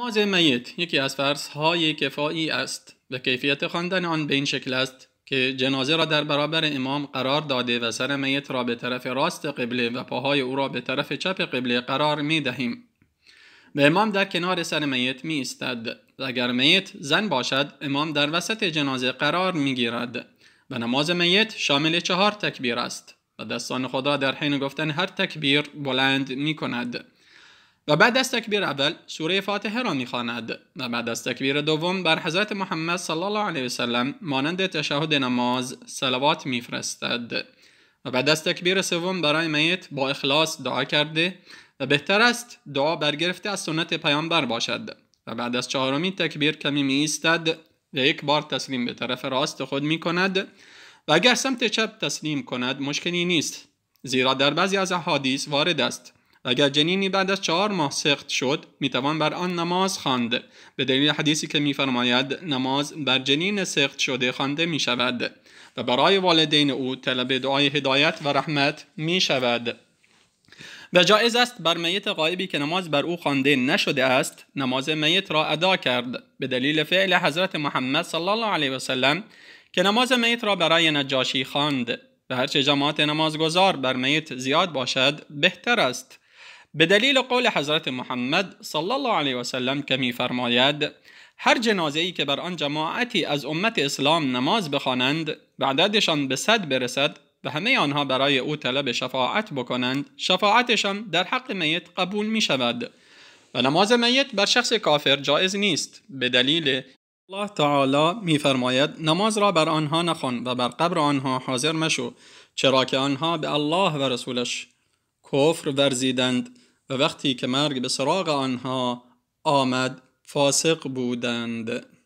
نماز میت یکی از فرض های کفایی است و کیفیت خواندن آن به این شکل است که جنازه را در برابر امام قرار داده و سر میت را به طرف راست قبله و پاهای او را به طرف چپ قبله قرار می دهیم و امام در کنار سر میت می استد اگر میت زن باشد امام در وسط جنازه قرار میگیرد و نماز میت شامل چهار تکبیر است و دستان خدا در حین گفتن هر تکبیر بلند می کند و بعد از تکبیر اول سوره فاتحه را میخواند و بعد از تکبیر دوم بر حضرت محمد صلی الله علیه وسلم مانند تشهد نماز سلوات میفرستد و بعد از تکبیر سوم برای میت با اخلاص دعا کرده و بهتر است دعا برگرفته از سنت پیامبر باشد و بعد از چهارمین تکبیر کمی می و یک بار تسلیم به طرف راست خود می کند و اگر سمت چپ تسلیم کند مشکلی نیست زیرا در بعضی از احادیث وارد است اگر جنینی بعد از چهار ماه سخت شد میتوان بر آن نماز خواند به دلیل حدیثی که میفرماید نماز بر جنین سخت شده خوانده می شود و برای والدین او طلب دعای هدایت و رحمت می شود و جایز است بر میت غایبی که نماز بر او خوانده نشده است نماز میت را ادا کرد به دلیل فعل حضرت محمد صلی الله علیه وسلم که نماز میت را برای نجاشی خواند و هرچه جماعت نمازگذار بر میت زیاد باشد بهتر است به دلیل قول حضرت محمد صلی الله علیه و سلم که فرماید هر جنازه ای که بر آن جماعتی از امت اسلام نماز بخوانند و عددشان به صد برسد و همه آنها برای او طلب شفاعت بکنند شفاعتشان در حق میت قبول می شود و نماز میت بر شخص کافر جایز نیست به دلیل الله تعالی میفرماید نماز را بر آنها نخوان و بر قبر آنها حاضر مشو چرا که آنها به الله و رسولش کفر ورزیدند و وقتی که مرگ به سراغ آنها آمد فاسق بودند